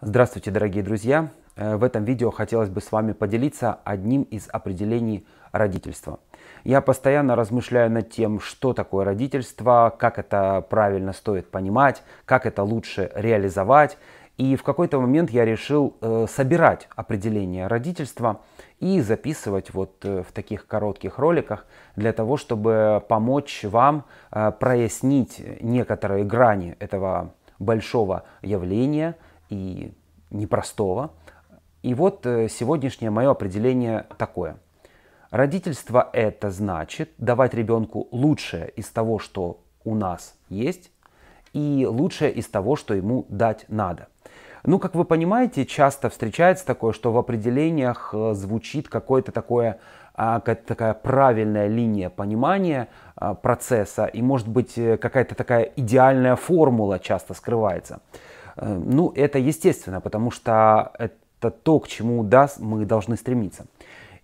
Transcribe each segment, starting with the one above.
Здравствуйте, дорогие друзья! Э, в этом видео хотелось бы с вами поделиться одним из определений родительства. Я постоянно размышляю над тем, что такое родительство, как это правильно стоит понимать, как это лучше реализовать. И в какой-то момент я решил э, собирать определение родительства и записывать вот э, в таких коротких роликах для того, чтобы помочь вам прояснить некоторые грани этого большого явления – и непростого. И вот э, сегодняшнее мое определение такое. Родительство это значит давать ребенку лучшее из того, что у нас есть, и лучшее из того, что ему дать надо. Ну, как вы понимаете, часто встречается такое, что в определениях э, звучит какое-то такое а, такая правильная линия понимания а, процесса и, может быть, э, какая-то такая идеальная формула часто скрывается. Эм, ну, это естественно, потому что это то, к чему да, мы должны стремиться.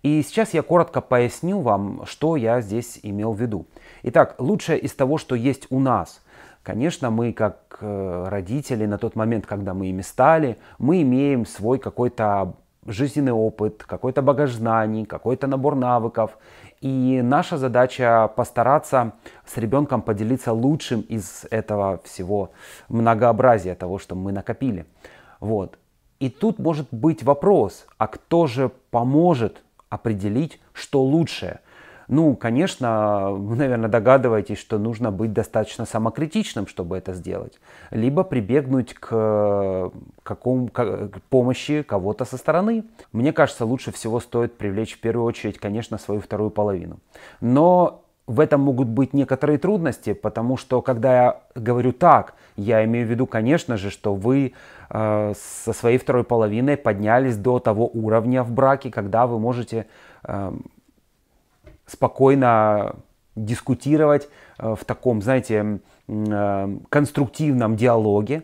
И сейчас я коротко поясню вам, что я здесь имел в виду. Итак, лучшее из того, что есть у нас. Конечно, мы как э, родители на тот момент, когда мы ими стали, мы имеем свой какой-то жизненный опыт, какой-то багаж знаний, какой-то набор навыков. И наша задача постараться с ребенком поделиться лучшим из этого всего многообразия того, что мы накопили. Вот. И тут может быть вопрос, а кто же поможет определить, что лучшее – ну, конечно, вы, наверное, догадываетесь, что нужно быть достаточно самокритичным, чтобы это сделать. Либо прибегнуть к, какому к помощи кого-то со стороны. Мне кажется, лучше всего стоит привлечь в первую очередь, конечно, свою вторую половину. Но в этом могут быть некоторые трудности, потому что когда я говорю так, я имею в виду, конечно же, что вы э, со своей второй половиной поднялись до того уровня в браке, когда вы можете э, спокойно дискутировать э, в таком, знаете, э, конструктивном диалоге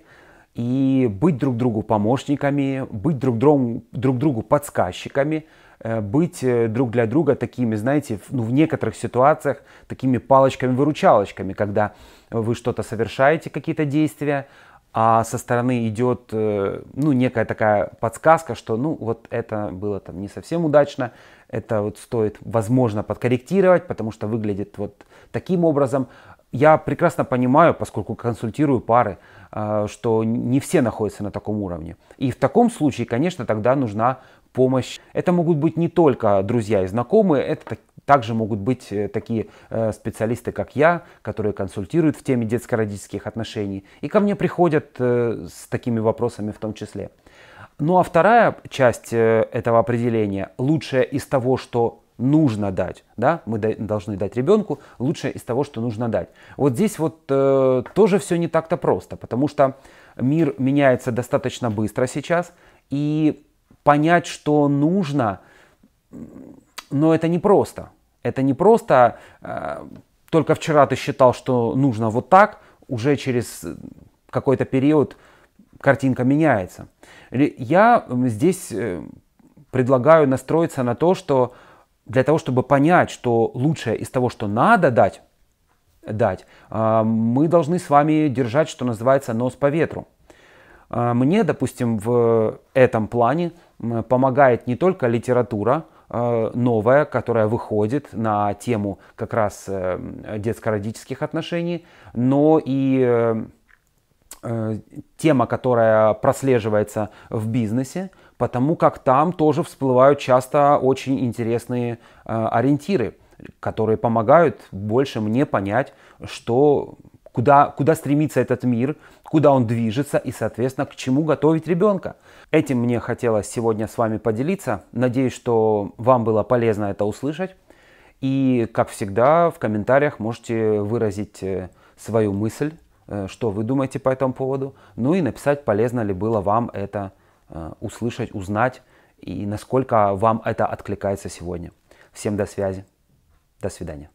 и быть друг другу помощниками, быть друг другу, друг другу подсказчиками, э, быть друг для друга такими, знаете, ну, в некоторых ситуациях такими палочками-выручалочками, когда вы что-то совершаете, какие-то действия, а со стороны идет э, ну, некая такая подсказка, что ну вот это было там не совсем удачно, это вот стоит, возможно, подкорректировать, потому что выглядит вот таким образом. Я прекрасно понимаю, поскольку консультирую пары, э, что не все находятся на таком уровне. И в таком случае, конечно, тогда нужна помощь. Это могут быть не только друзья и знакомые, это также могут быть э, такие э, специалисты, как я, которые консультируют в теме детско-родительских отношений, и ко мне приходят э, с такими вопросами в том числе. Ну а вторая часть этого определения – лучшее из того, что нужно дать, да, мы должны дать ребенку лучшее из того, что нужно дать. Вот здесь вот э, тоже все не так-то просто, потому что мир меняется достаточно быстро сейчас, и понять, что нужно, но это не просто. Это не просто э, только вчера ты считал, что нужно вот так, уже через какой-то период картинка меняется. Я здесь э, предлагаю настроиться на то, что для того, чтобы понять, что лучшее из того, что надо дать, дать, э, мы должны с вами держать, что называется, нос по ветру. Э, мне, допустим, в этом плане помогает не только литература, Э, новая, которая выходит на тему как раз э, детско-родительских отношений, но и э, тема, которая прослеживается в бизнесе, потому как там тоже всплывают часто очень интересные ориентиры, которые помогают больше мне понять, что куда, куда стремится этот мир, куда он движется и, соответственно, к чему готовить ребенка. Этим мне хотелось сегодня с вами поделиться. Надеюсь, что вам было полезно это услышать. И, как всегда, в комментариях можете выразить э, свою мысль, э, что вы думаете по этому поводу, ну и написать, полезно ли было вам это э, услышать, узнать, и насколько вам это откликается сегодня. Всем до связи. До свидания.